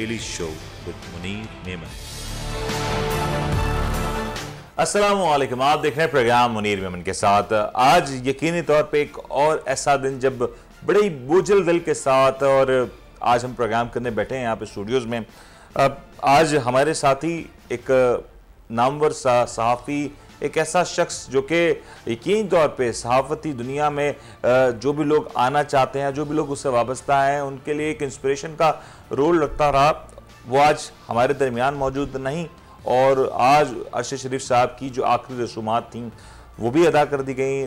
Daily Show with Munir Meman. Aslam आप देख रहे हैं प्रोग्राम मुनीर मेमन के साथ आज यकीनी तौर पे एक और ऐसा दिन जब बड़े बोझल दिल के साथ और आज हम प्रोग्राम करने बैठे हैं यहाँ पे स्टूडियोज़ में आज हमारे साथ ही एक नामवर सा, सहाफ़ी एक ऐसा शख्स जो कि यकीन तौर पे सहाफ़ती दुनिया में जो भी लोग आना चाहते हैं जो भी लोग उससे वाबस्ता हैं उनके लिए एक इंस्परेशन का रोल रखता रहा वो आज हमारे दरमियान मौजूद नहीं और आज अरशद शरीफ साहब की जो आखिरी रसूमात थी वो भी अदा कर दी गई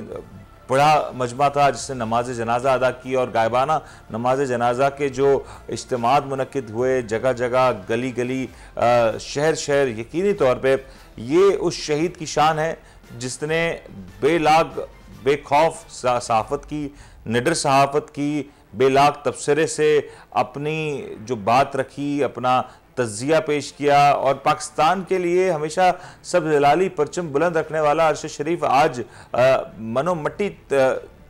बड़ा मजमा था जिसने नमाज जनाजा अदा की और गायबाना नमाज जनाजा के जो इज्तम मनद हुए जगह जगह गली गली शहर शहर यकीनी तौर पर ये उस शहीद की शान है जिसने बेलाग बेखौफ सहाफत की निडर सहाफत की बेलाग तबसरे से अपनी जो बात रखी अपना तजिया पेश किया और पाकिस्तान के लिए हमेशा सब जलाली परचम बुलंद रखने वाला अरशद शरीफ आज मनोमट्टी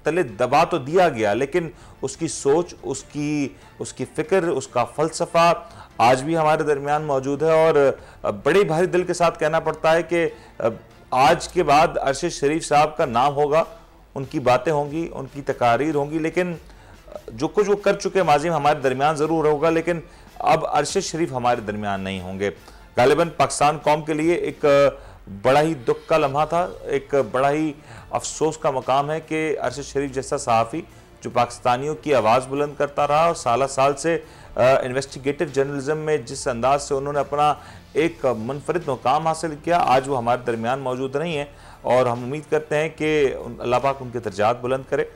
तले दबा तो दिया गया लेकिन उसकी सोच उसकी उसकी फ़िक्र उसका फ़लसफ़ा आज भी हमारे दरमियान मौजूद है और बड़े भारी दिल के साथ कहना पड़ता है कि आज के बाद अरशद शरीफ साहब का नाम होगा उनकी बातें होंगी उनकी तकारीर होंगी लेकिन जो कुछ वो कर चुके माजी में हमारे दरमियान ज़रूर होगा लेकिन अब अरशद शरीफ हमारे दरमियान नहीं होंगे गालिबा पाकिस्तान कौम के लिए एक बड़ा ही दुख का लम्हा था एक बड़ा ही अफसोस का मकाम है कि अरशद शरीफ जैसा सहाफ़ी जो पाकिस्तानियों की आवाज़ बुलंद करता रहा और साल साल से इन्वेस्टिगेटिव जर्नलिज्म में जिस अंदाज से उन्होंने अपना एक मुनफरद मुकाम हासिल किया आज वो हमारे दरमियान मौजूद नहीं है और हम उम्मीद करते हैं कि अल्लाह पाक उनके दर्जात बुलंद करे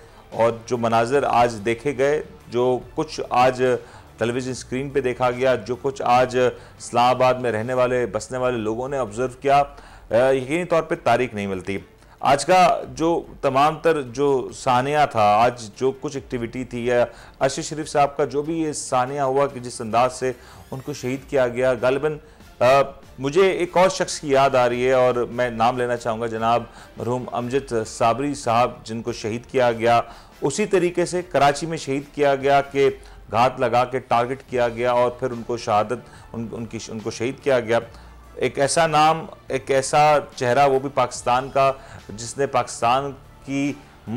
और जो मनाजर आज देखे गए जो कुछ आज टेलीविज़न स्क्रीन पे देखा गया जो कुछ आज इस्लामाबाद में रहने वाले बसने वाले लोगों ने ऑब्ज़र्व किया यकीनी तौर पर तारीख नहीं मिलती आज का जो तमाम तर जो सानिया था आज जो कुछ एक्टिविटी थी या अर्शद शरीफ साहब का जो भी ये सानिया हुआ कि जिस अंदाज से उनको शहीद किया गया गालिबन मुझे एक और शख्स की याद आ रही है और मैं नाम लेना चाहूँगा जनाब मरहूम अमजद साबरी साहब जिनको शहीद किया गया उसी तरीके से कराची में शहीद किया गया कि घात लगा के टारगेट किया गया और फिर उनको शहादत उन, उनकी उनको शहीद किया गया एक ऐसा नाम एक ऐसा चेहरा वो भी पाकिस्तान का जिसने पाकिस्तान की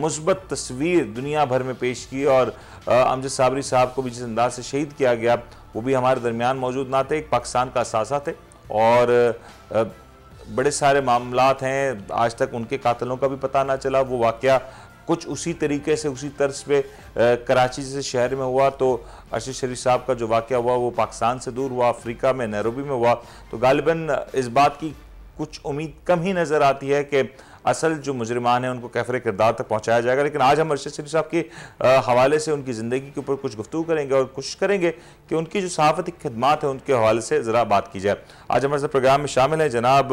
मुस्बत तस्वीर दुनिया भर में पेश की और अमजद साबरी साहब को भी जिस अंदाज से शहीद किया गया वो भी हमारे दरमियान मौजूद ना थे एक पाकिस्तान का असासा थे और बड़े सारे मामला हैं आज तक उनके कातलों का भी पता ना चला वो वाक़ कुछ उसी तरीके से उसी तर्ज पे कराची जैसे शहर में हुआ तो आशीष शरीफ साहब का जो वाक़ हुआ वो पाकिस्तान से दूर हुआ अफ्रीका में नैरोबी में हुआ तो गालिबा इस बात की कुछ उम्मीद कम ही नज़र आती है कि असल जो मुजरमान हैं उनको कैफर किरदार तक पहुंचाया जाएगा लेकिन आज हम अरशद शरीफ साहब के हवाले से उनकी ज़िंदगी के ऊपर कुछ गुफ्तु करेंगे और कोशिश करेंगे कि उनकी जो सहाफ़ती खदमात हैं उनके हवाले से ज़रा बात की जाए आज हमारे साथ प्रोग्राम में शामिल हैं जनाब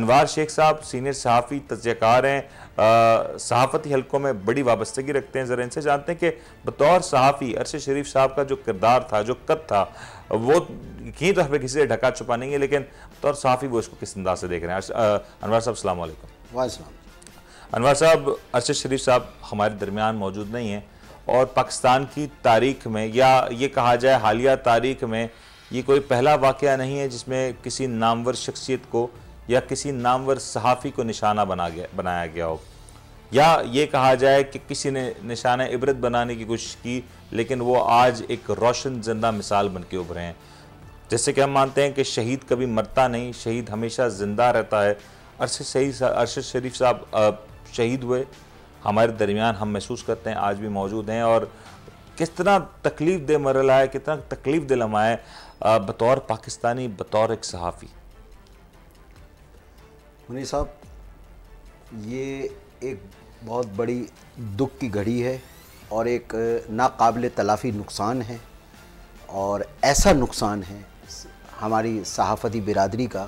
अनवार शेख साहब सीनियर सहाफ़ी तजयकार हैं सहाफ़ती हलकों में बड़ी वाबस्तगी रखते हैं ज़रा इनसे जानते हैं कि बतौर सहाफ़ी अरशद शरीफ साहब का जो किरदार था जो कद था वो यकीन तो हमें किसी से ढका छुपा नहीं है लेकिन बतौर सहाफ़ी वो इसको किस अंदाज से देख रहे हैं अनवर साहब अल्लाम वाईक अनवर साहब अरशद शरीफ साहब हमारे दरमियान मौजूद नहीं हैं और पाकिस्तान की तारीख में या ये कहा जाए हालिया तारीख में ये कोई पहला वाक़ नहीं है जिसमें किसी नामवर शख्सियत को या किसी नामवर सहाफ़ी को निशाना बना गया बनाया गया हो या ये कहा जाए कि किसी ने निशाना इबरत बनाने की कोशिश की लेकिन वो आज एक रोशन जिंदा मिसाल बन के उभरे हैं जैसे कि हम मानते हैं कि शहीद कभी मरता नहीं शहीद हमेशा ज़िंदा रहता है अरशद शहीद अरशद शरीफ साहब शहीद हुए हमारे दरमियान हम महसूस करते हैं आज भी मौजूद हैं और किस तरह तकलीफ़ दे मरला है कितना तकलीफ़ दिल हमारे बतौर पाकिस्तानी बतौर एक सहाफ़ी मुनी साहब ये एक बहुत बड़ी दुख की घड़ी है और एक नाकबिल तलाफ़ी नुकसान है और ऐसा नुकसान है हमारी सहाफ़ती बिरादरी का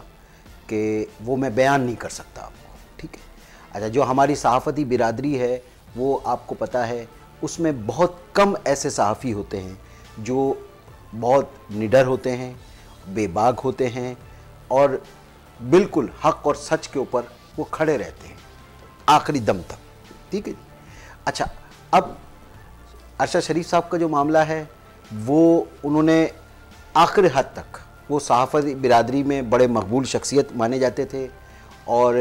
कि वो मैं बयान नहीं कर सकता आपको ठीक है अच्छा जो हमारी सहाफ़ती बिरादरी है वो आपको पता है उसमें बहुत कम ऐसे सहाफ़ी होते हैं जो बहुत निडर होते हैं बेबाक होते हैं और बिल्कुल हक और सच के ऊपर वो खड़े रहते हैं आखिरी दम तक ठीक है अच्छा अब अरशद शरीफ साहब का जो मामला है वो उन्होंने आखिर हद तक वो सहाफ़त बिरादरी में बड़े मकबूल शख्सियत माने जाते थे और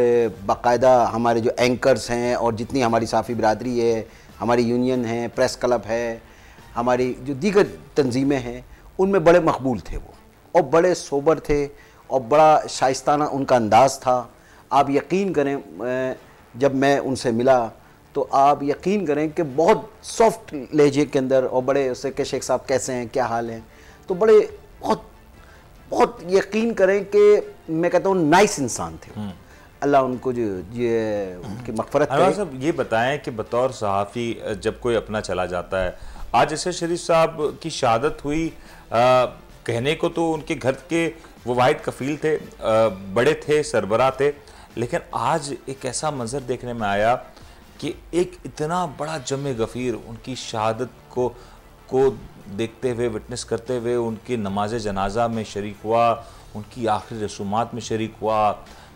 बाकायदा हमारे जो एंकर्स हैं और जितनी हमारी सहाफ़ी बिरादरी है हमारी यूनियन है प्रेस क्लब है हमारी जो दीगर तंजीमें हैं उनमें बड़े मकबूल थे वो और बड़े सोबर थे और बड़ा शाइस्ताना उनका अंदाज़ था आप यकीन करें जब मैं उनसे मिला तो आप यकीन करें कि बहुत सॉफ्ट लहजे के अंदर और बड़े उससे कि शेख साहब कैसे हैं क्या हाल हैं तो बड़े बहुत बहुत यकीन करें कि मैं कहता हूँ नाइस इंसान थे हम्म। अल्लाह उनको जो ये हम्म। उनकी मफफरत साहब ये बताएं कि बतौर सहाफ़ी जब कोई अपना चला जाता है आज ऐसे शरीफ साहब की शहादत हुई आ, कहने को तो उनके घर के वो वाइट कफील थे बड़े थे सरबरा थे लेकिन आज एक ऐसा मंजर देखने में आया कि एक इतना बड़ा जम गफ़ीर उनकी शहादत को को देखते हुए विटनेस करते हुए उनके नमाज जनाजा में शरीक हुआ उनकी आखिरी रसूमात में शरीक हुआ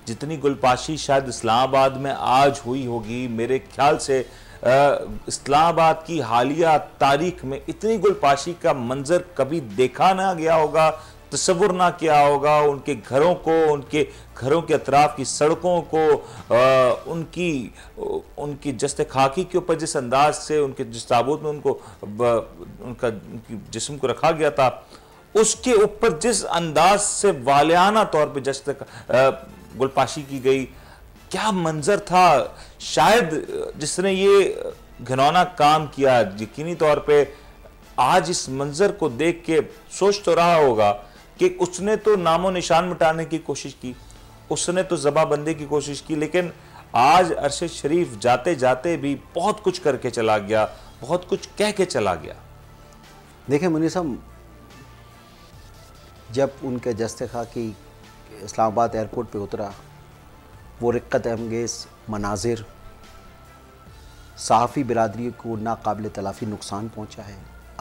जितनी गुलपाशी शायद इस्लामाबाद में आज हुई होगी मेरे ख्याल से इस्लामाबाद की हालिया तारीख में इतनी गुलपाशी का मंजर कभी देखा ना गया होगा तस्वुर ना किया होगा उनके घरों को उनके घरों के अतराफ की सड़कों को आ, उनकी उनकी जस्त खाकी के ऊपर जिस अंदाज से उनके जिस ताबूत में उनको उनका उनकी जिसम को रखा गया था उसके ऊपर जिस अंदाज से वालियाना तौर पर जस्त गुलपाशी की गई क्या मंजर था शायद जिसने ये घिनौना काम किया यकीनी तौर पे आज इस मंजर को देख के सोच तो रहा होगा कि उसने तो नामो निशान मिटाने की कोशिश की उसने तो जबाबंदी की कोशिश की लेकिन आज अरशद शरीफ जाते जाते भी बहुत कुछ करके चला गया बहुत कुछ कह के चला गया देखें मुनि साहब जब उनके जस्त खाकी इस्लामाबाद एयरपोर्ट पे उतरा वो रिक्कत अमगेज मनाजिर सहाफ़ी बिरादरी को नाकबिल तलाफ़ी नुकसान पहुंचा है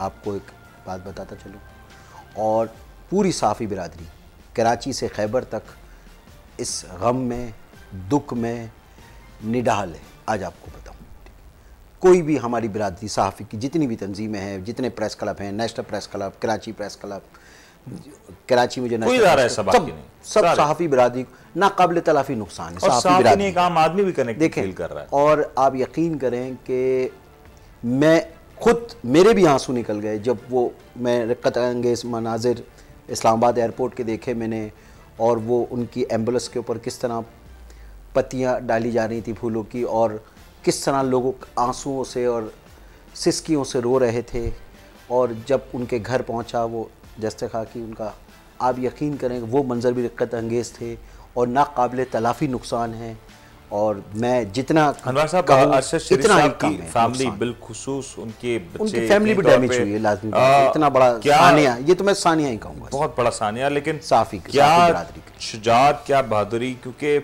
आपको एक बात बताता चलूँ और पूरी साफ़ी बिरादरी कराची से खैबर तक इस गम में दुख में निडाल है आज आपको बताऊँ कोई भी हमारी बिरादरी सहाफ़ी की जितनी भी तंजीमें हैं जितने प्रेस क्लब हैं national press club Karachi press club Karachi में जो कोई रहा है सब सब, सहाफ़ी बिरादरी ना काबिल तलाफी नुकसान है सहाफ़ी एक आम आदमी भी करने देखें फील कर रहा है और आप यकीन करें कि मैं खुद मेरे भी आंसू निकल गए जब वो मैं रकत अंगेज मनाजिर इस्लामाबाद एयरपोर्ट के देखे मैंने और वो उनकी एम्बुलेंस के ऊपर किस तरह पत्तियाँ डाली जा रही थी फूलों की और किस तरह लोगों आंसुओं से और सिसकीों से रो रहे थे और जब उनके घर पहुंचा वो जैसे खा कि उनका आप यकीन करें वो मंज़र भी दिक्कत अंगेज़ थे और नाकबिल तलाफ़ी नुकसान हैं और मैं जितना अनवर साहब अरशद इतना साहब की फैमिली बिलखसूस उनके बच्चे उनकी फैमिली भी डैमेज हुई है लाजमी इतना बड़ा क्या? सानिया ये तो मैं सानिया ही कहूंगा बहुत बड़ा सानिया लेकिन साफी क्या शुजात क्या बहादुरी क्योंकि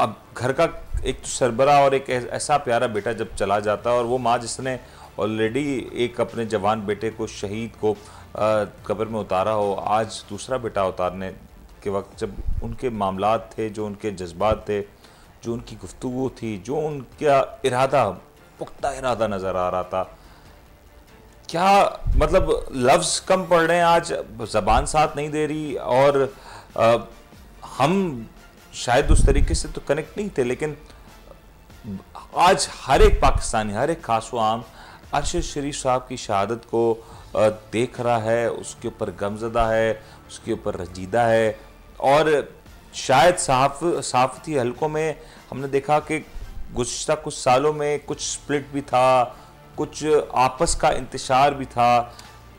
अब घर का एक तो सरबरा और एक ऐसा प्यारा बेटा जब चला जाता है और वो माँ जिसने ऑलरेडी एक अपने जवान बेटे को शहीद को कब्र में उतारा हो आज दूसरा बेटा उतारने के वक्त जब उनके मामला थे जो उनके जज्बात थे जो उनकी गुफ्तु थी जो उनका इरादा पुख्ता इरादा नज़र आ रहा था क्या मतलब लफ्ज़ कम पड़ रहे हैं आज ज़बान साथ नहीं दे रही और आ, हम शायद उस तरीके से तो कनेक्ट नहीं थे लेकिन आज हर एक पाकिस्तानी हर एक खास आम अरशद शरीफ साहब की शहादत को देख रहा है उसके ऊपर गमजदा है उसके ऊपर रजीदा है और शायद साफ थी हलकों में हमने देखा कि गुज्तर कुछ सालों में कुछ स्प्लिट भी था कुछ आपस का इंतशार भी था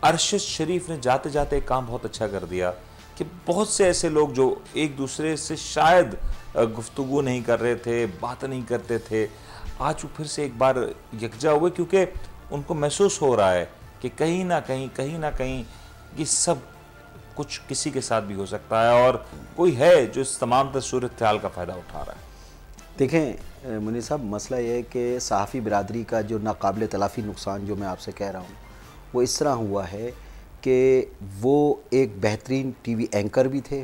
अरशद शरीफ ने जाते जाते एक काम बहुत अच्छा कर दिया कि बहुत से ऐसे लोग जो एक दूसरे से शायद गुफ्तु नहीं कर रहे थे बात नहीं करते थे आज वो फिर से एक बार यकजा हुए क्योंकि उनको महसूस हो रहा है कि कहीं ना कहीं कहीं ना कहीं ये सब कुछ किसी के साथ भी हो सकता है और कोई है जो इस तमाम तस्वीर ख्याल का फ़ायदा उठा रहा है देखें मुनी साहब मसला यह है कि सहाफ़ी बरदरी का जो नाकबिल तलाफ़ी नुकसान जो मैं आपसे कह रहा हूँ वो इस तरह हुआ है कि वो एक बेहतरीन टी वी एंकर भी थे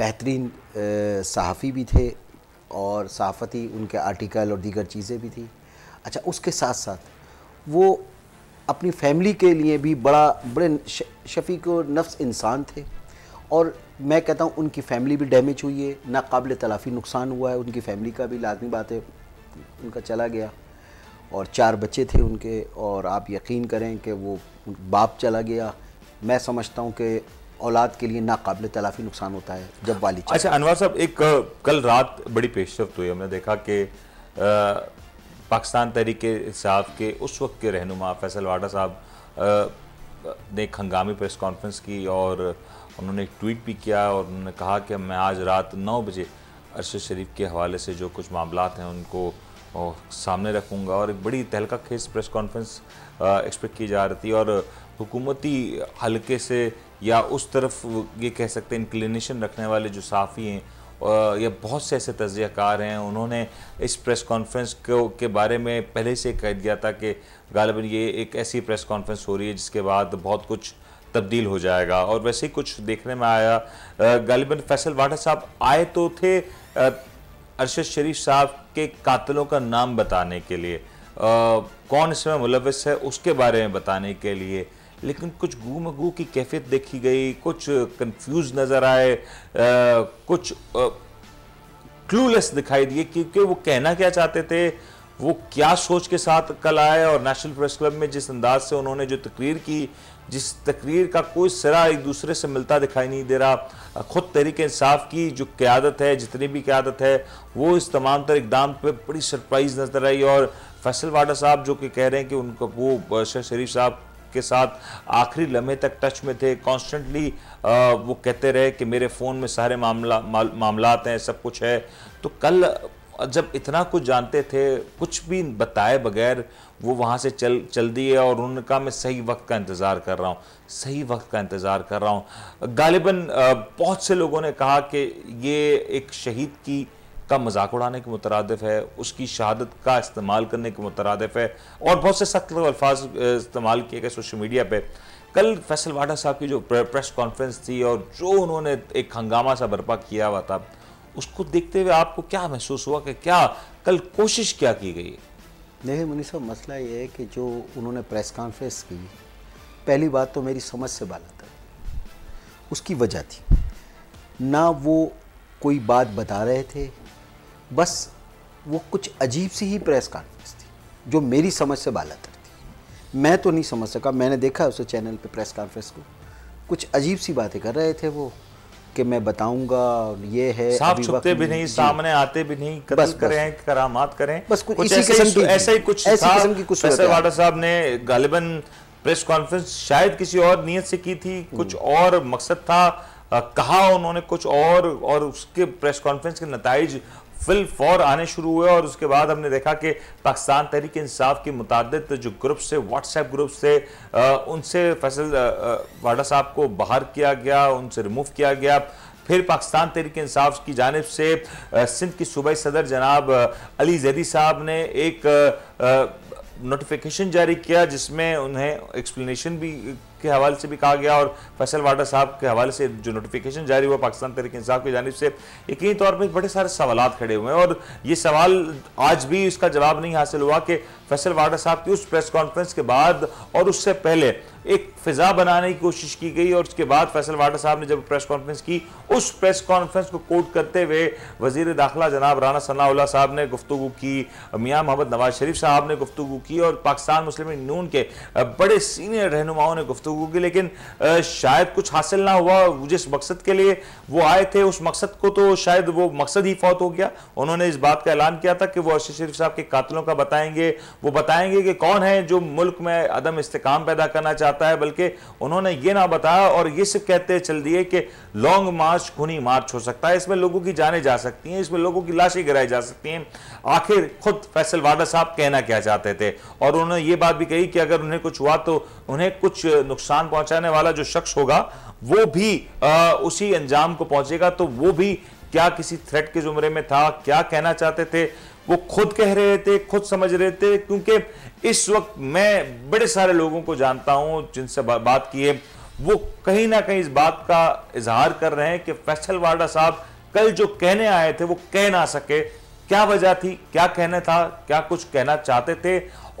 बेहतरीन सहाफ़ी भी थे और सहाफ़ती उनके आर्टिकल और दीगर चीज़ें भी थी अच्छा उसके साथ साथ वो अपनी फैमिली के लिए भी बड़ा बड़े शफीक और नफ्स इंसान थे और मैं कहता हूँ उनकी फैमिली भी डैमेज हुई है नाकबिल तलाफ़ी नुकसान हुआ है उनकी फैमिली का भी लाजमी बात है उनका चला गया और चार बच्चे थे उनके और आप यकीन करें कि वो बाप चला गया मैं समझता हूँ कि औलाद के लिए नाकबिल तलाफ़ी नुकसान होता है जब वाली अच्छा अनवर साहब एक कल रात बड़ी पेशरफ हुई हमने देखा कि पाकिस्तान तहरीक साहब के उस वक्त के रहनुमा फैसल वाडा साहब ने एक हंगामी प्रेस कॉन्फ्रेंस की और उन्होंने एक ट्वीट भी किया और उन्होंने कहा कि मैं आज रात नौ बजे अरशद शरीफ के हवाले से जो कुछ मामला हैं उनको सामने रखूँगा और एक बड़ी तहलका खेज प्रेस कॉन्फ्रेंस एक्सपेक्ट की जा रही थी और हुकूमती हलके से या उस तरफ ये कह सकते हैं इंक्लिनेशन रखने वाले जो साफ़ी हैं ये बहुत से ऐसे तजयकार हैं उन्होंने इस प्रेस कॉन्फ्रेंस को के बारे में पहले से कह दिया था कि गालिबा ये एक ऐसी प्रेस कॉन्फ्रेंस हो रही है जिसके बाद बहुत कुछ तब्दील हो जाएगा और वैसे ही कुछ देखने में आया गालिबा फैसल वाडा साहब आए तो थे अरशद शरीफ साहब के कातलों का नाम बताने के लिए आ, कौन इसमें मुलविस है उसके बारे में बताने के लिए लेकिन कुछ गू की कैफियत देखी गई कुछ कंफ्यूज नज़र आए कुछ क्लूलेस दिखाई दिए क्योंकि वो कहना क्या चाहते थे वो क्या सोच के साथ कल आए और नेशनल प्रेस क्लब में जिस अंदाज से उन्होंने जो तकरीर की जिस तकरीर का कोई सिरा एक दूसरे से मिलता दिखाई नहीं दे रहा ख़ुद तरीके इंसाफ की जो क्यादत है जितनी भी क्यादत है वो इस तमाम तर इकदाम पर बड़ी सरप्राइज़ नज़र आई और फैसल वाडा साहब जो कि कह रहे हैं कि उनको वो शेख शरीफ साहब के साथ आखिरी लम्हे तक टच में थे कॉन्स्टेंटली वो कहते रहे कि मेरे फ़ोन में सारे मामला मामलात हैं सब कुछ है तो कल जब इतना कुछ जानते थे कुछ भी बताए बगैर वो वहाँ से चल चल दिए और उन्होंने कहा मैं सही वक्त का इंतज़ार कर रहा हूँ सही वक्त का इंतज़ार कर रहा हूँ गालिबा बहुत से लोगों ने कहा कि ये एक शहीद की का मजाक उड़ाने के मुतरदफ़ है उसकी शहादत का इस्तेमाल करने के मुतरदफ़ है और बहुत से सख्त अल्फाज इस्तेमाल किए गए सोशल मीडिया पर कल फैसल वाडा साहब की जो प्रेस कॉन्फ्रेंस थी और जो उन्होंने एक हंगामा सा बर्पा किया हुआ था उसको देखते हुए आपको क्या महसूस हुआ कि क्या कल कोशिश क्या की गई नहीं मुनी साहब मसला ये है कि जो उन्होंने प्रेस कॉन्फ्रेंस की पहली बात तो मेरी समझ से बाला था उसकी वजह थी ना वो कोई बात बता रहे थे बस वो कुछ अजीब सी ही प्रेस कॉन्फ्रेंस थी जो मेरी समझ से बाला तर थी मैं तो नहीं समझ सका मैंने देखा उस चैनल पे प्रेस कॉन्फ्रेंस को कुछ अजीब सी बातें कर रहे थे वो कि मैं बताऊंगा ये है साफ छुपते भी नहीं सामने आते भी नहीं कत्ल बस, करें बस, करामात करें बस कुछ, कुछ ऐसे, ऐसा, ऐसा ही कुछ ऐसी की कुछ वाडा साहब ने गालिबन प्रेस कॉन्फ्रेंस शायद किसी और नीयत से की थी हम्म। कुछ और मकसद था आ, कहा उन्होंने कुछ और और उसके प्रेस कॉन्फ्रेंस के नतज फिल फौर आने शुरू हुए और उसके बाद हमने देखा कि पाकिस्तान तहरीक इंसाफ के मुतद जो ग्रुप्स थे व्हाट्सएप ग्रुप्स थे उनसे फैसल वाडा साहब को बाहर किया गया उनसे रिमूव किया गया फिर पाकिस्तान तहरीक इंसाफ की जानब से सिंध की सूबाई सदर जनाब अली जैदी साहब ने एक नोटिफिकेशन जारी किया जिसमें उन्हें एक्सप्लेनेशन भी के हवाले से भी कहा गया और फैसल वाडा साहब के हवाले से जो नोटिफिकेशन जारी हुआ पाकिस्तान तरीके इंसाफ की जानब से यकीनी तौर पर बड़े सारे सवाल खड़े हुए हैं और ये सवाल आज भी इसका जवाब नहीं हासिल हुआ कि फैसल वाडा साहब की उस प्रेस कॉन्फ्रेंस के बाद और उससे पहले एक फिजा बनाने की कोशिश की गई और उसके बाद फैसल वाडा साहब ने जब प्रेस कॉन्फ्रेंस की उस प्रेस कॉन्फ्रेंस को कोट करते हुए वजीर दाखिला जनाब राना सनाउल्ला साहब ने गुफ्तु की मियाँ मोहम्मद नवाज शरीफ साहब ने गुफ्तु की और पाकिस्तान मुस्लिम नून के बड़े सीनियर रहनुमाओं ने गुफ्तु की लेकिन शायद कुछ हासिल ना हुआ जिस मकसद के लिए वो आए थे उस मकसद को तो शायद वो मकसद ही फौत हो गया उन्होंने इस बात का ऐलान किया था कि वो अर्शद शरीफ साहब के कातलों का बताएंगे वो बताएंगे कि कौन है जो मुल्क में अदम इस्तेकाम पैदा करना चाहते जाता है बल्कि उन्होंने ये ना बताया और ये सिर्फ कहते चल दिए कि लॉन्ग मार्च खूनी मार्च हो सकता है इसमें लोगों की जाने जा सकती हैं इसमें लोगों की लाशें गिराई जा सकती हैं आखिर खुद फैसल वाडा साहब कहना क्या चाहते थे और उन्होंने ये बात भी कही कि अगर उन्हें कुछ हुआ तो उन्हें कुछ नुकसान पहुँचाने वाला जो शख्स होगा वो भी आ, उसी अंजाम को पहुँचेगा तो वो भी क्या किसी थ्रेट के जुमरे में था क्या कहना चाहते थे वो खुद कह रहे थे खुद समझ रहे थे क्योंकि इस वक्त मैं बड़े सारे लोगों को जानता हूं जिनसे बात की है वो कहीं ना कहीं इस बात का इजहार कर रहे हैं कि फैसल वाडा साहब कल जो कहने आए थे वो कह ना सके क्या वजह थी क्या कहना था क्या कुछ कहना चाहते थे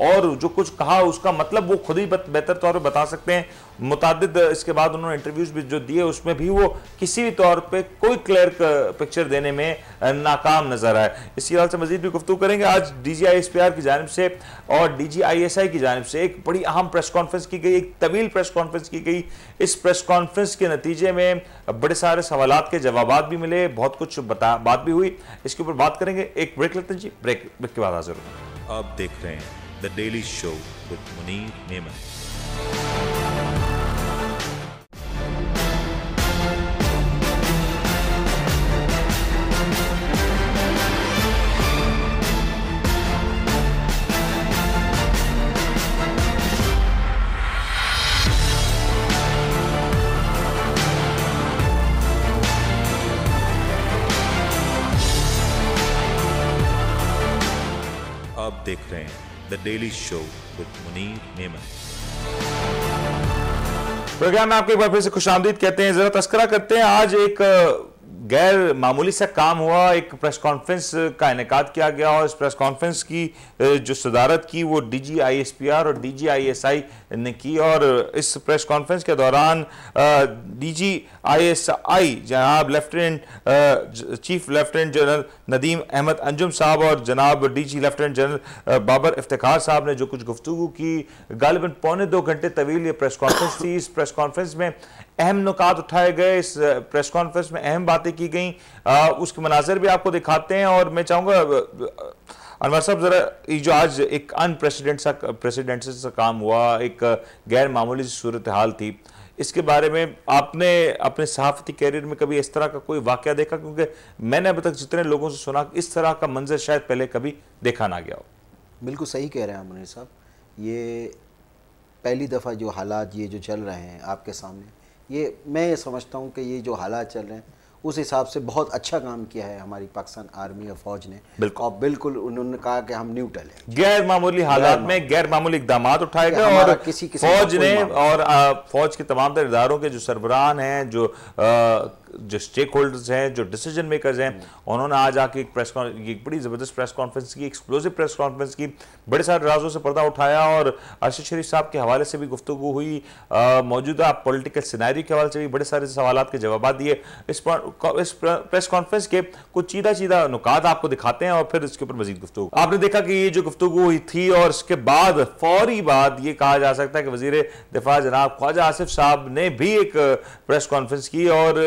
और जो कुछ कहा उसका मतलब वो खुद ही बेहतर तौर पर बता सकते हैं मुतद इसके बाद उन्होंने इंटरव्यूज भी जो दिए उसमें भी वो किसी भी तौर पर कोई क्लियर पिक्चर देने में नाकाम नजर आए इसी हाल से मजीद भी गुफ्तु करेंगे आज D G I S P R की जानब से और डी जी आई एस आई की जानब से एक बड़ी अहम प्रेस कॉन्फ्रेंस की गई एक तवील प्रेस कॉन्फ्रेंस की गई इस प्रेस कॉन्फ्रेंस के नतीजे में बड़े सारे सवाल के जवाब भी मिले बहुत कुछ बता बात भी हुई इसके ऊपर बात करेंगे एक ब्रेक लेते हैं जी ब्रेक ब्रेक के बाद हाजिर आप देख रहे हैं The Daily Show with Munir Mehman. Daily show with Munir Memon program में आपको एक बार फिर से खुश आमदीद कहते हैं जरा तस्करा करते हैं आज एक गैर मामूली सा काम हुआ एक प्रेस कॉन्फ्रेंस का इनका किया गया और इस प्रेस कॉन्फ्रेंस की जो सदारत की वो D G I S P R और D G I S I ने की और इस प्रेस कॉन्फ्रेंस के दौरान D G I S I जनाब lieutenant chief lieutenant general Nadeem Ahmed Anjum साहब और जनाब D G lieutenant general Babar Iftikhar साहब ने जो कुछ गुफ्तु की गालिबा पौने दो घंटे तवील ये प्रेस कॉन्फ्रेंस थी इस प्रेस कॉन्फ्रेंस में अहम नुकात उठाए गए इस प्रेस कॉन्फ्रेंस में अहम बातें की गई उसके मनाजर भी आपको दिखाते हैं और मैं चाहूँगा अनवर साहब ज़रा ये जो आज एक अनप्रेसिडेंट सा प्रेसिडेंट सा काम हुआ एक गैर मामूली सूरत हाल थी इसके बारे में आपने अपने सहाफ़ती कैरियर में कभी इस तरह का कोई वाक़ देखा क्योंकि मैंने अभी तक जितने लोगों से सुना इस तरह का मंजर शायद पहले कभी देखा ना गया हो बिल्कुल सही कह रहे हैं मुनीर साहब ये पहली दफ़ा जो हालात ये जो चल रहे हैं आपके सामने ये मैं ये समझता हूँ कि ये जो हालात चल रहे हैं उस हिसाब से बहुत अच्छा काम किया है हमारी पाकिस्तान आर्मी और फौज ने बिल्कुल और बिल्कुल उन्होंने कहा कि हम न्यूट्रल हैं गैर मामूली हालात में गैर मामूली इकदाम उठाए गए और किसी फौज ने और फौज के तमाम तर इदारों के जो सरबरान हैं जो जो स्टेक होल्डर्स हैं जो डिसीजन मेकर्स हैं उन्होंने आज आके एक प्रेस एक बड़ी ज़बरदस्त प्रेस कॉन्फ्रेंस की एक्सक्लूसिव प्रेस कॉन्फ्रेंस की बड़े सारे राजों से पर्दा उठाया और अर्शद शरीफ साहब के हवाले से भी गुफ्तु हुई मौजूदा पोलिटिकल सिनारी के हवाले से भी बड़े सारे सवाल के जवाब दिए इस, इस प्रेस कॉन्फ्रेंस के कुछ सीधा चीधा नुकात आपको दिखाते हैं और फिर इसके ऊपर मजीद गुफ्तु आपने देखा कि ये जो गुफ्तु हुई थी और इसके बाद फौरी बाद ये कहा जा सकता है कि वजीर दिफा जनाब ख्वाजा आसिफ साहब ने भी एक प्रेस कॉन्फ्रेंस की और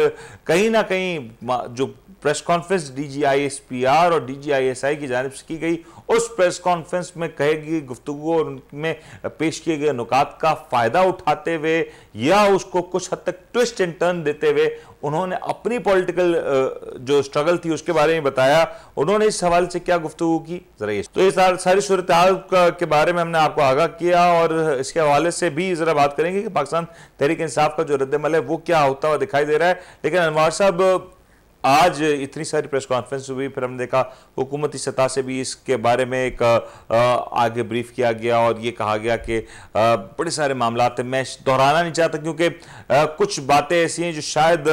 कहीं ना कहीं जो प्रेस कॉन्फ्रेंस डीजीआईएसपीआर और डीजीआईएसआई की जानब से की गई उस प्रेस कॉन्फ्रेंस में कहेगी गुफ्तु और उनमें पेश किए गए नुकात का फ़ायदा उठाते हुए या उसको कुछ हद तक ट्विस्ट एंड टर्न देते हुए उन्होंने अपनी पॉलिटिकल जो स्ट्रगल थी उसके बारे में बताया उन्होंने इस सवाल से क्या गुफ्तु की जरा ये तो ये सारी सूरत के बारे में हमने आपको आगाह किया और इसके हवाले से भी ज़रा बात करेंगे कि पाकिस्तान तहरीक इंसाफ का जो रद्दमल है वो क्या होता हुआ दिखाई दे रहा है लेकिन अनवर साहब आज इतनी सारी प्रेस कॉन्फ्रेंस हुई फिर हमने देखा हुकूमती सतह से भी इसके बारे में एक आगे ब्रीफ किया गया और ये कहा गया कि बड़े सारे मामला थे मैं दोहराना नहीं चाहता क्योंकि कुछ बातें ऐसी हैं जो शायद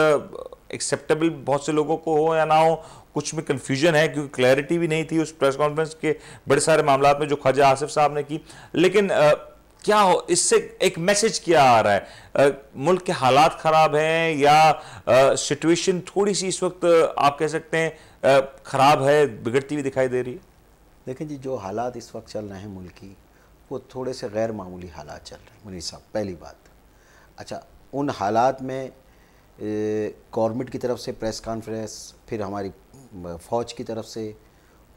एक्सेप्टेबल बहुत से लोगों को हो या ना हो कुछ में कन्फ्यूजन है क्योंकि क्लैरिटी भी नहीं थी उस प्रेस कॉन्फ्रेंस के बड़े सारे मामला में जो ख्वाजा आसिफ साहब ने की लेकिन क्या हो इससे एक मैसेज क्या आ रहा है आ, मुल्क के हालात ख़राब हैं या सिचुएशन थोड़ी सी इस वक्त आप कह सकते हैं ख़राब है बिगड़ती हुई दिखाई दे रही है देखें जी जो हालात इस वक्त चल रहे हैं मुल्क की वो थोड़े से गैर मामूली हालात चल रहे हैं मुनीर साहब पहली बात अच्छा उन हालात में गवर्नमेंट की तरफ से प्रेस कॉन्फ्रेंस फिर हमारी फ़ौज की तरफ से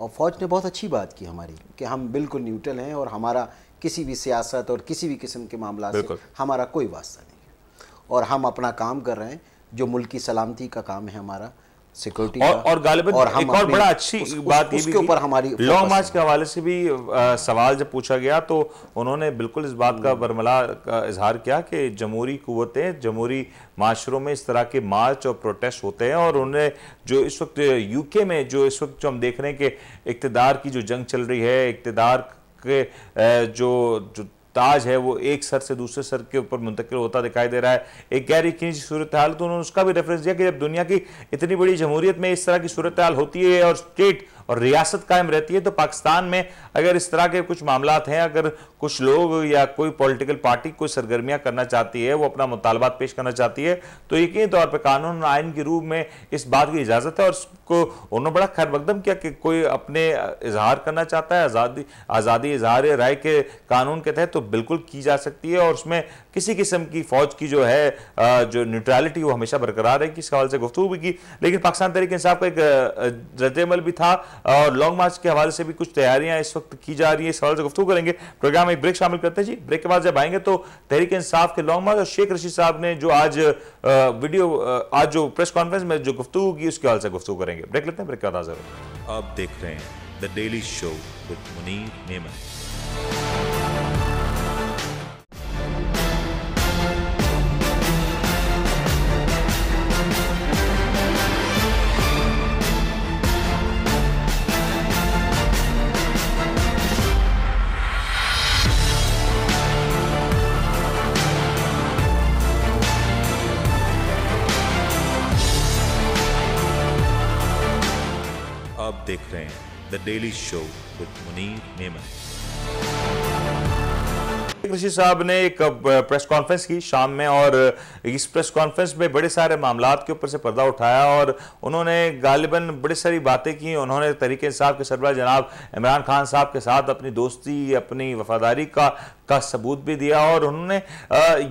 और फ़ौज ने बहुत अच्छी बात की हमारी कि हम बिल्कुल न्यूट्रल हैं और हमारा किसी भी सियासत और किसी भी किस्म के मामला से हमारा कोई वास्ता नहीं है और हम अपना काम कर रहे हैं जो मुल्क की सलामती का काम है हमारा सिक्योरिटी और, और गालिबन और हम एक और बड़ा अच्छी उस, बात उस, उसके ऊपर हमारी लॉन्ग मार्च के हवाले से भी आ, सवाल जब पूछा गया तो उन्होंने बिल्कुल इस बात का हम्म। बरमला का इजहार किया कि जमहूरी कुतें जमहूरी माशरों में इस तरह के मार्च और प्रोटेस्ट होते हैं और उन्हें जो इस वक्त यूके में जो इस वक्त जो हम देख रहे हैं कि इकतदार की जो जंग चल रही है इकतदार के जो जो ताज है वो एक सर से दूसरे सर के ऊपर मुंतकिल होता दिखाई दे रहा है एक गैर यकीन सूरत हाल तो उन्होंने उसका भी रेफरेंस दिया कि जब दुनिया की इतनी बड़ी जमहूरियत में इस तरह की सूरत हाल होती है और स्टेट और रियासत कायम रहती है तो पाकिस्तान में अगर इस तरह के कुछ मामला हैं अगर कुछ लोग या कोई पॉलिटिकल पार्टी कोई सरगर्मियाँ करना चाहती है वो अपना मुतालबात पेश करना चाहती है तो यकीन तौर पर कानून आयन के रूप में इस बात की इजाज़त है और उसको उन्होंने बड़ा खैरमकदम किया कि कोई अपने इजहार करना चाहता है आज़ादी आज़ादी इजहार राय के कानून के तहत तो बिल्कुल की जा सकती है और उसमें किसी किस्म की फ़ौज की जो है जो न्यूट्रलिटी वो हमेशा बरकरार कि इस हवाले से गुफ्तु भी की लेकिन पाकिस्तान तरीके इंसाफ का एक रद्दमल भी था और लॉन्ग मार्च के हवाले से भी कुछ तैयारियां इस वक्त की जा रही है सवाल से गुफ्तू करेंगे प्रोग्राम में ब्रेक शामिल करते हैं जी ब्रेक के बाद जब आएंगे तो तहरीक इंसाफ के लॉन्ग मार्च और शेख रशीद साहब ने जो आज वीडियो आज जो प्रेस कॉन्फ्रेंस में जो गुफ्तु की उसके हवाले से गुफ्तू करेंगे ब्रेक लेते हैं ब्रेक का हाजिर आप देख रहे हैं the daily show with Munir Memon show with Munir Memon वसी साहब ने एक प्रेस कॉन्फ्रेंस की शाम में और इस प्रेस कॉन्फ्रेंस में बड़े सारे मामला के ऊपर से पर्दा उठाया और उन्होंने गालिबन बड़ी सारी बातें की उन्होंने तरीके साहब के सरबरा जनाब इमरान खान साहब के साथ अपनी दोस्ती अपनी वफादारी का का सबूत भी दिया और उन्होंने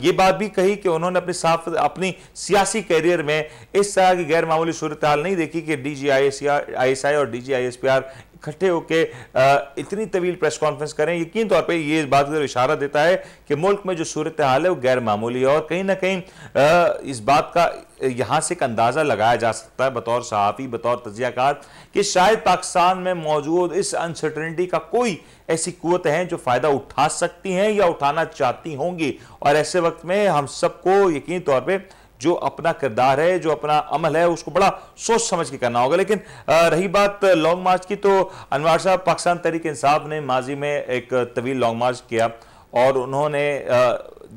ये बात भी कही कि उन्होंने अपनी साफ अपनी सियासी करियर में इस तरह की गैर मामूली सूरत हाल नहीं देखी कि D G I S I S I और D G I S P R इकट्ठे होकर इतनी तवील प्रेस कॉन्फ्रेंस करें यकीन तौर पर ये बात का इशारा देता है कि मुल्क में जो सूरत हाल है वो गैर मामूली है और कहीं ना कहीं इस बात का यहाँ से एक अंदाज़ा लगाया जा सकता है बतौर सहाफ़ी बतौर तजियाकार कि शायद पाकिस्तान में मौजूद इस अनसर्टनिटी का कोई ऐसी कुत है जो फ़ायदा उठा सकती हैं या उठाना चाहती होंगी और ऐसे वक्त में हम सबको यकीन तौर पर जो अपना किरदार है जो अपना अमल है उसको बड़ा सोच समझ के करना होगा लेकिन रही बात लॉन्ग मार्च की तो अनवर साहब पाकिस्तान तरीक इंसाफ ने माजी में एक तवील लॉन्ग मार्च किया और उन्होंने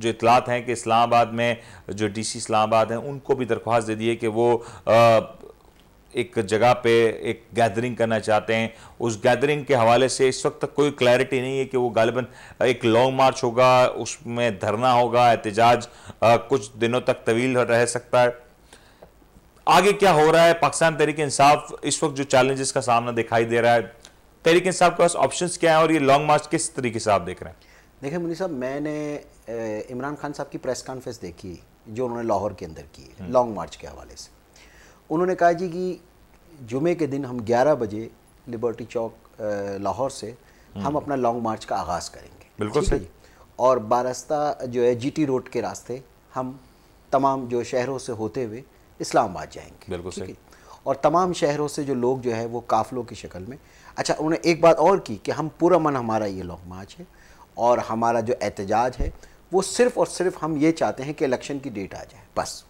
जो इतलात हैं कि इस्लामाबाद में जो डीसी इस्लामाबाद हैं उनको भी दरख्वास्त दे दी है कि वो एक जगह पे एक गैदरिंग करना चाहते हैं उस गैदरिंग के हवाले से इस वक्त कोई क्लैरिटी नहीं है कि वो गालिबा एक लॉन्ग मार्च होगा उसमें धरना होगा एहतजाज कुछ दिनों तक तवील रह सकता है आगे क्या हो रहा है पाकिस्तान तहरीक इंसाफ इस वक्त जो चैलेंजेस का सामना दिखाई दे रहा है तहरीक इंसाफ के पास ऑप्शन क्या है और ये लॉन्ग मार्च किस तरीके से आप देख रहे हैं देखिए मुनी साहब मैंने इमरान खान साहब की प्रेस कॉन्फ्रेंस देखी जो उन्होंने लाहौर के अंदर की लॉन्ग हम्म। मार्च के हवाले से उन्होंने कहा जी कि जुमे के दिन हम 11 बजे लिबर्टी चौक लाहौर से हम्म। हम अपना लॉन्ग मार्च का आगाज़ करेंगे बिल्कुल सही और बारस्ता जो है जीटी रोड के रास्ते हम तमाम जो शहरों से होते हुए इस्लामाबाद जाएंगे बिल्कुल सही और तमाम शहरों से जो लोग जो है वो काफ़लों की शक्ल में अच्छा उन्होंने एक बात और की कि हम पूरा मन हमारा ये लॉन्ग मार्च है और हमारा जो एहतजाज है वो सिर्फ़ और सिर्फ हम ये चाहते हैं कि इलेक्शन की डेट आ जाए बस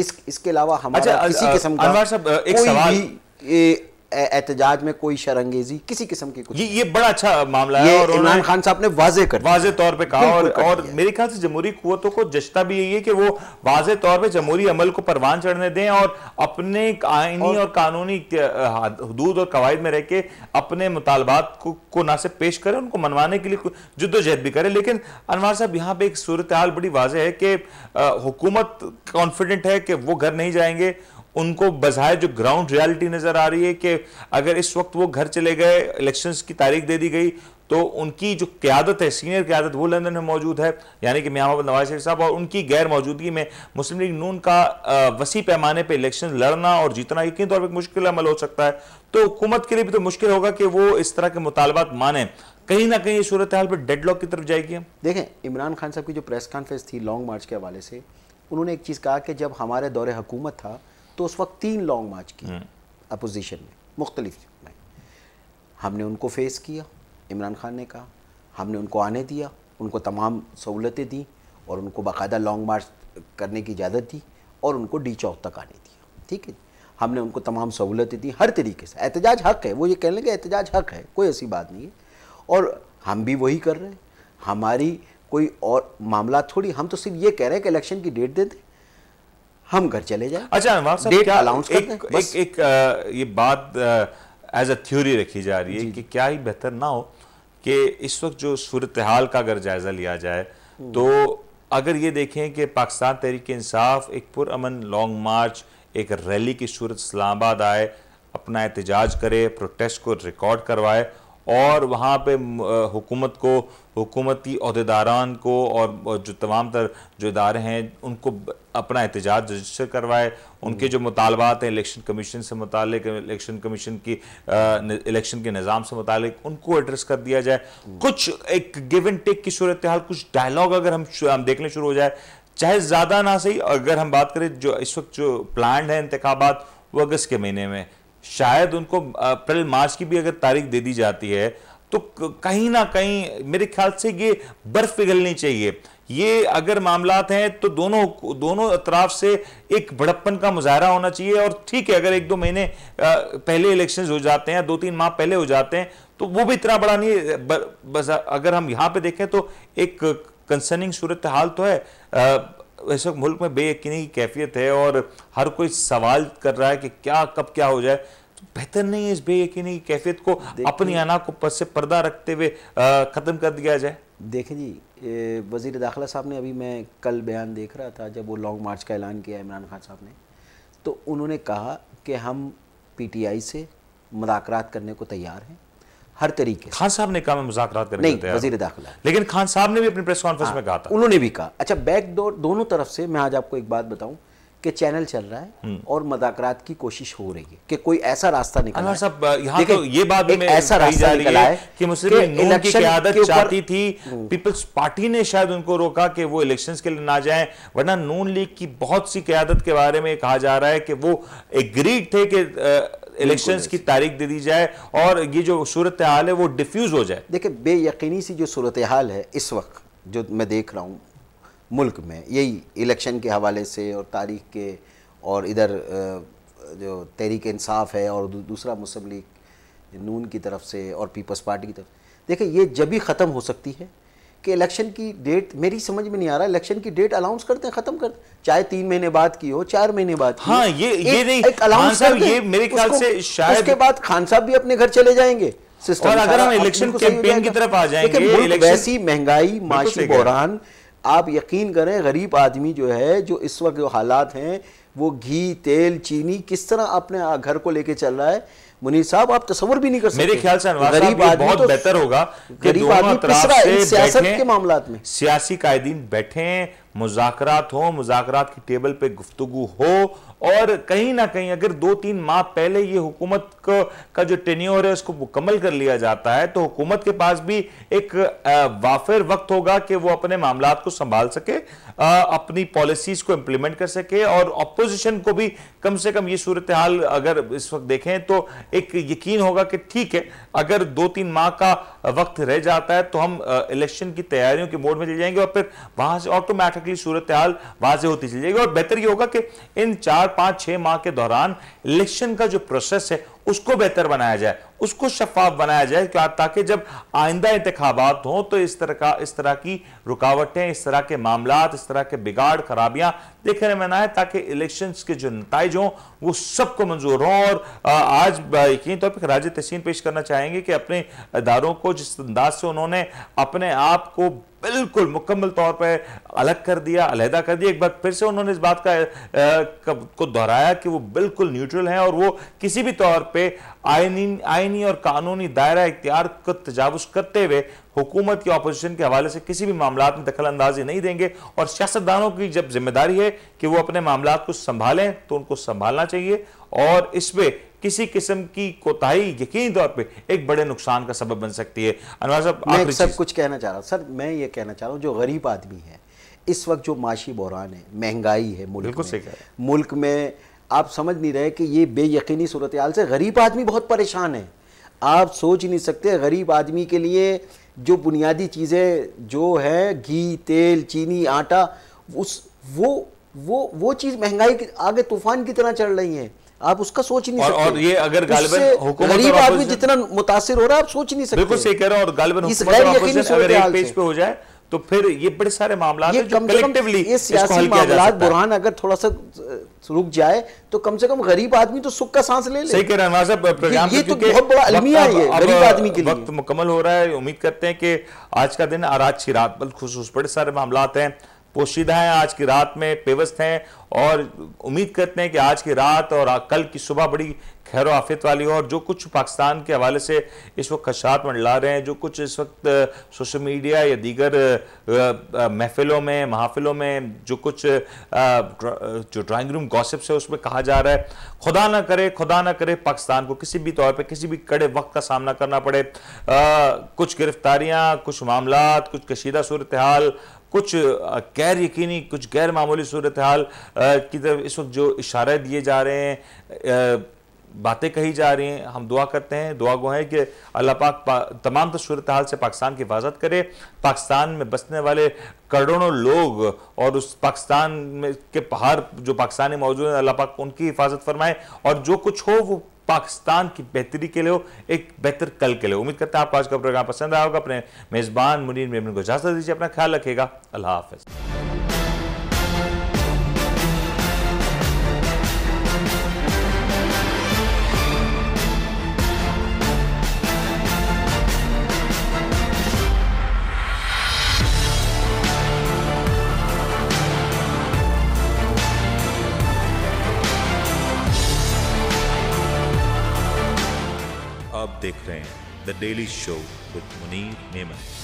इस इसके अलावा हमारा अच्छा, किसी किस्म का एक सवाल एहतजाज में कोई शरंगेजी किसी किस्म की कुछ ये ये बड़ा अच्छा मामला है और इमरान खान साहब ने वाजे कर वाजे तौर पे कहा और, और मेरे ख्याल से जमहूरी कुतों को जश्ता भी यही है कि वो वाजे तौर पे जमहूरी अमल को परवान चढ़ने दें और अपने आइनी और, और कानूनी हदूद और कवायद में रह के अपने मुतालबात को, को ना सिर्फ पेश करें उनको मनवाने के लिए जद्दोजहद भी करें लेकिन अनवर साहब यहाँ पे एक सूरत हाल बड़ी वाजह है कि हुकूमत कॉन्फिडेंट है कि वो घर नहीं जाएंगे उनको बजाय जो ग्राउंड रियलिटी नज़र आ रही है कि अगर इस वक्त वो घर चले गए इलेक्शन की तारीख दे दी गई तो उनकी जो क्यादत है सीनियर क्यादत वो लंदन में मौजूद है यानी कि मियाँ मोहम्मद नवाज शरीफ साहब और उनकी गैर मौजूदगी में मुस्लिम लीग नून का वसी पैमाने पर इलेक्शन लड़ना और जीतना यकीन तौर पर मुश्किल अमल हो सकता है तो हुकूमत के लिए भी तो मुश्किल होगा कि वो इस तरह के मुतालबात माने कहीं ना कहीं ये सूरत हाल पर डेड लॉक की तरफ जाएगी देखें इमरान खान साहब की जो प्रेस कॉन्फ्रेंस थी लॉन्ग मार्च के हवाले से उन्होंने एक चीज़ कहा कि जब हमारे दौरे हुकूमत था तो उस वक्त तीन लॉन्ग मार्च की अपोजिशन में मुख्तलिफ में हमने उनको फेस किया इमरान खान ने कहा हमने उनको आने दिया उनको तमाम सहूलतें दी और उनको बाकायदा लॉन्ग मार्च करने की इजाज़त दी और उनको डी चौक तक आने दिया ठीक है हमने उनको तमाम सहूलतें दी हर तरीके से एहतजाज हक है वो ये कह लेंगे एहतजाज हक है कोई ऐसी बात नहीं है और हम भी वही कर रहे हैं हमारी कोई और मामला थोड़ी हम तो सिर्फ ये कह रहे हैं कि इलेक्शन की डेट दे दें हम घर चले जाए अच्छा अनवार साहब क्या अलाउंस एक, एक, एक, एक आ, ये बात एज अ थ्योरी रखी जा रही है कि क्या ही बेहतर ना हो कि इस वक्त जो सूरत हाल का अगर जायज़ा लिया जाए हम्म। तो अगर ये देखें कि पाकिस्तान तहरीक इंसाफ एक पुरअमन लॉन्ग मार्च एक रैली की सूरत इस्लामाबाद आए अपना एहतजाज करे प्रोटेस्ट को रिकॉर्ड करवाए और वहाँ पे हुकूमत को हुकूमती अहदेदारान को और जो तमाम तर जो इदारे हैं उनको अपना एहतजाज रजिस्टर करवाए उनके हम्म। जो मुतालबात हैं इलेक्शन कमीशन से मुतल इलेक्शन कमीशन की इलेक्शन के निज़ाम से मुतल उनको एड्रेस कर दिया जाए हम्म। कुछ एक गिव एंड टेक की सूरत हाल कुछ डायलॉग अगर हम हम देखने शुरू हो जाए चाहे ज़्यादा ना सही अगर हम बात करें जो इस वक्त जो प्लान है इंतबात वो अगस्त के महीने में शायद उनको अप्रैल मार्च की भी अगर तारीख दे दी जाती है तो कहीं ना कहीं मेरे ख्याल से ये बर्फ पिघलनी चाहिए ये अगर मामला हैं तो दोनों दोनों अतराफ से एक बड़प्पन का मुजाहरा होना चाहिए और ठीक है अगर एक दो महीने पहले इलेक्शन हो जाते हैं दो तीन माह पहले हो जाते हैं तो वो भी इतना बड़ा नहीं बस अगर हम यहाँ पे देखें तो एक कंसर्निंग सूरत हाल तो है इस वक्त मुल्क में बेयकीनी की कैफियत है और हर कोई सवाल कर रहा है कि क्या कब क्या हो जाए तो बेहतर नहीं है इस बेयकीनी की कैफियत को अपनी आना को पद से पर्दा रखते हुए ख़त्म कर दिया जाए देखें जी वज़ी दाखिला साहब ने अभी मैं कल बयान देख रहा था जब वो लॉन्ग मार्च का ऐलान किया इमरान खान साहब ने तो उन्होंने कहा कि हम आई से मुदाकर करने को तैयार हैं हर तरीके खान साहब ने कहा मैं मुजाकर नहीं वजीर दाखिला लेकिन खान साहब ने भी अपनी प्रेस कॉन्फ्रेंस में कहा था उन्होंने भी कहा अच्छा बैक डोर दोनों तरफ से मैं आज आपको एक बात बताऊं कि चैनल चल रहा है हम्म। और मदाकरात की कोशिश हो रही है कि कोई ऐसा रास्ता निकल यहाँ तो ये बात एक ऐसा रास्ता निकल है कि मुस्लिम की क्यादत चाहती थी हम्म। पीपल्स पार्टी ने शायद उनको रोका कि वो इलेक्शंस के लिए ना जाएं वरना नून लीग की बहुत सी क्यादत के बारे में कहा जा रहा है कि वो एग्रीड थे कि इलेक्शंस की तारीख दे दी जाए और ये जो सूरत हाल है वो डिफ्यूज़ हो जाए देखिए बेयकीनी सी जो सूरत हाल है इस वक्त जो मैं देख रहा हूँ मुल्क में यही इलेक्शन के हवाले से और तारीख के और इधर जो तहरीक इंसाफ है और दूसरा मुस्लिम लीग नून की तरफ से और पीपल्स पार्टी की तरफ देखिए ये जब भी ख़त्म हो सकती है कि इलेक्शन की डेट मेरी समझ में नहीं आ रहा इलेक्शन की डेट अलाउंस करते हैं खत्म कर चाहे तीन महीने बाद की हो चार महीने बाद की हाँ ये एक, नहीं एक खान हाँ ये मेरे ख्याल से शायद उसके बाद खान साहब भी अपने घर चले जाएंगे सिस्टम और अगर हम इलेक्शन कैंपेन की तरफ आ जाएंगे वैसी महंगाई माशी बहरान आप यकीन करें गरीब आदमी जो है जो इस वक्त जो हालात हैं वो घी तेल चीनी किस तरह अपने घर को लेके चल रहा है मुनीर साहब आप तस्वर भी नहीं कर सकते मेरे ख्याल से गरीब आदमी बहुत तो, बेहतर होगा गरीब आदमी पिसरा सियासत के मामला में सियासी कायदीन बैठे मुजाकरात हो मुजाकरात की टेबल पे गुफ्तगु हो और कहीं ना कहीं अगर दो तीन माह पहले ये हुकूमत का जो टेन्योर है उसको मुकम्मल कर लिया जाता है तो हुकूमत के पास भी एक वाफिर वक्त होगा कि वो अपने मामला को संभाल सके अपनी पॉलिसीज को इम्प्लीमेंट कर सके और अपोजिशन अपोजिशन को भी कम से कम ये सूरत हाल अगर इस वक्त देखें तो एक यकीन होगा कि ठीक है अगर दो तीन माह का वक्त रह जाता है तो हम इलेक्शन की तैयारियों के मोड में चले जाएंगे और फिर वहां से ऑटोमेटिकली सूरत हाल वाजे होती चली जाएगी और बेहतर ये होगा कि इन चार पाँच छः माह के दौरान इलेक्शन का जो प्रोसेस है उसको बेहतर बनाया जाए उसको शफाफ बनाया जाए क्या ताकि जब आइंदा इंतबात हों तो इस तरह का इस तरह की रुकावटें इस तरह के मामला इस तरह के बिगाड़ खराबियां देखने में ना आए ताकि इलेक्शन के जो नतज हों वो सबको मंजूर हों और आज यकीन तौर पर राज तहसीन पेश करना चाहेंगे कि अपने इदारों को जिस अंदाज से उन्होंने अपने आप को बिल्कुल मुकम्मल तौर पर अलग कर दिया अलहदा कर दिया एक बार फिर से उन्होंने इस बात का को दोहराया कि वो बिल्कुल न्यूट्रल हैं और वो किसी भी तौर पर आइनी आइनी और कानूनी दायरा इख्तियार को तजावज़ करते हुए हुकूमत की अपोजिशन के हवाले से किसी भी मामला में दखल अंदाजी नहीं देंगे और सियासतदानों की जब जिम्मेदारी है कि वो अपने मामला को संभालें तो उनको संभालना चाहिए और इसमें किसी किस्म की कोताही यकीनी तौर पे एक बड़े नुकसान का सबब बन सकती है अनुराज साहब मैं सब कुछ कहना चाह रहा हूँ सर मैं ये कहना चाह रहा हूँ जो गरीब आदमी है इस वक्त जो माशी बहरान है महंगाई है मुल्क में मुल्क में आप समझ नहीं रहे कि ये बेयकीनी सूरत हाल से गरीब आदमी बहुत परेशान है आप सोच नहीं सकते गरीब आदमी के लिए जो बुनियादी चीज़ें जो हैं घी तेल चीनी आटा उस वो वो वो चीज़ महंगाई आगे तूफान की तरह चढ़ रही है आप उसका सोच नहीं और, सकते और ये अगर गरीब आदमी जितना मुतासर हो रहा है आप सोच नहीं सकते बिल्कुल सही कह रहा और गालिबन अगर एक पेज पे हो जाए तो फिर ये बड़े सारे मामला ये कम कलेक्टिवली ये सियासी मामला बुरहान अगर थोड़ा सा रुक जाए तो कम से कम गरीब आदमी तो सुख का सांस ले ले सही कह रहा हैं ये तो बहुत बड़ा अलमिया है गरीब आदमी के लिए वक्त मुकम्मल हो रहा है उम्मीद करते हैं कि आज का दिन और आज की रात बल खसूस बड़े सारे मामला हैं पोशीदा हैं आज की रात में पेवस्त हैं और उम्मीद करते हैं कि आज की रात और कल की सुबह बड़ी खैर आफियत वाली हो और जो कुछ पाकिस्तान के हवाले से इस वक्त खशात मंडला रहे हैं जो कुछ इस वक्त सोशल मीडिया या दीगर महफिलों में महाफिलों में जो कुछ जो ड्राइंग रूम गॉसिप है उसमें कहा जा रहा है खुदा ना करे खुदा ना करे पाकिस्तान को किसी भी तौर पर किसी भी कड़े वक्त का सामना करना पड़े कुछ गिरफ्तारियाँ कुछ मामला कुछ कशीदा सूरत हाल कुछ गैर यकीनी कुछ गैर मामूली सूरत हाल की तरफ इस वक्त जो इशारे दिए जा रहे हैं बातें कही जा रही हैं हम दुआ करते हैं दुआ गो है कि अल्लाह पाक पा, तमाम तो सूरत हाल से पाकिस्तान की हिफाजत करे पाकिस्तान में बसने वाले करोड़ों लोग और उस पाकिस्तान में के पहाड़ जो पाकिस्तानी मौजूद हैं अल्लाह पाक उनकी हिफाजत फरमाए और जो कुछ हो वो पाकिस्तान की बेहतरी के लिए हो एक बेहतर कल के लिए उम्मीद करता है आपको आज का प्रोग्राम पसंद आया होगा अपने मेज़बान मुनीर मेमन को इजाजत दीजिए अपना ख्याल रखेगा अल्लाह हाफिज Daily Show with Munir Naiman.